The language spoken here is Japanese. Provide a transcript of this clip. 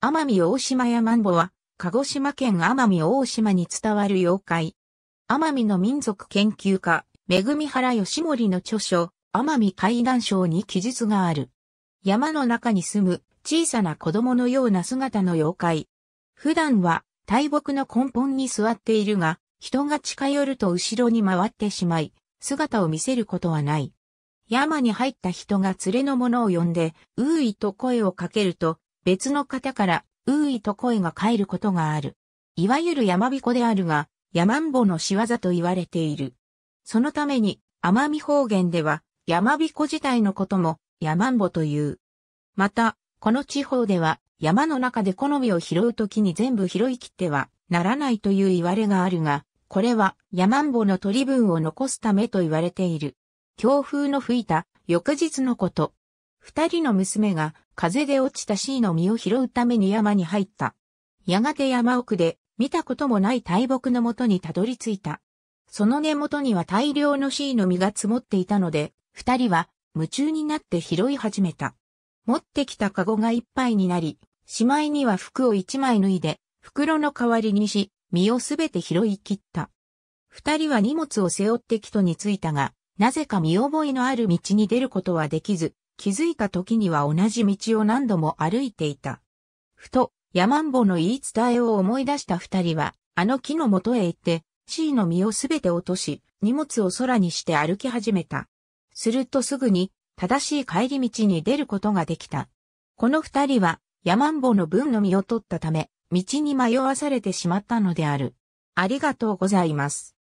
奄美大島やマンボは、鹿児島県奄美大島に伝わる妖怪。奄美の民族研究家、めぐみ原よしもりの著書、奄美怪談賞に記述がある。山の中に住む小さな子供のような姿の妖怪。普段は大木の根本に座っているが、人が近寄ると後ろに回ってしまい、姿を見せることはない。山に入った人が連れの者を呼んで、うーいと声をかけると、別の方から、うーいと声が返ることがある。いわゆる山彦であるが、山んぼの仕業と言われている。そのために、奄美方言では、山彦自体のことも、山んぼという。また、この地方では、山の中で好みを拾うときに全部拾い切ってはならないという言われがあるが、これは山んぼの取り分を残すためと言われている。強風の吹いた翌日のこと。二人の娘が風で落ちた C の実を拾うために山に入った。やがて山奥で、見たこともない大木のもとにたどり着いた。その根元には大量の C の実が積もっていたので、二人は夢中になって拾い始めた。持ってきたカゴがいっぱいになり、しまいには服を一枚脱いで、袋の代わりにし、身をすべて拾い切った。二人は荷物を背負って木戸に着いたが、なぜか見覚えのある道に出ることはできず、気づいた時には同じ道を何度も歩いていた。ふと、ヤマンボの言い伝えを思い出した二人は、あの木の元へ行って、地位の実をすべて落とし、荷物を空にして歩き始めた。するとすぐに、正しい帰り道に出ることができた。この二人は、ヤマンボの分の実を取ったため、道に迷わされてしまったのである。ありがとうございます。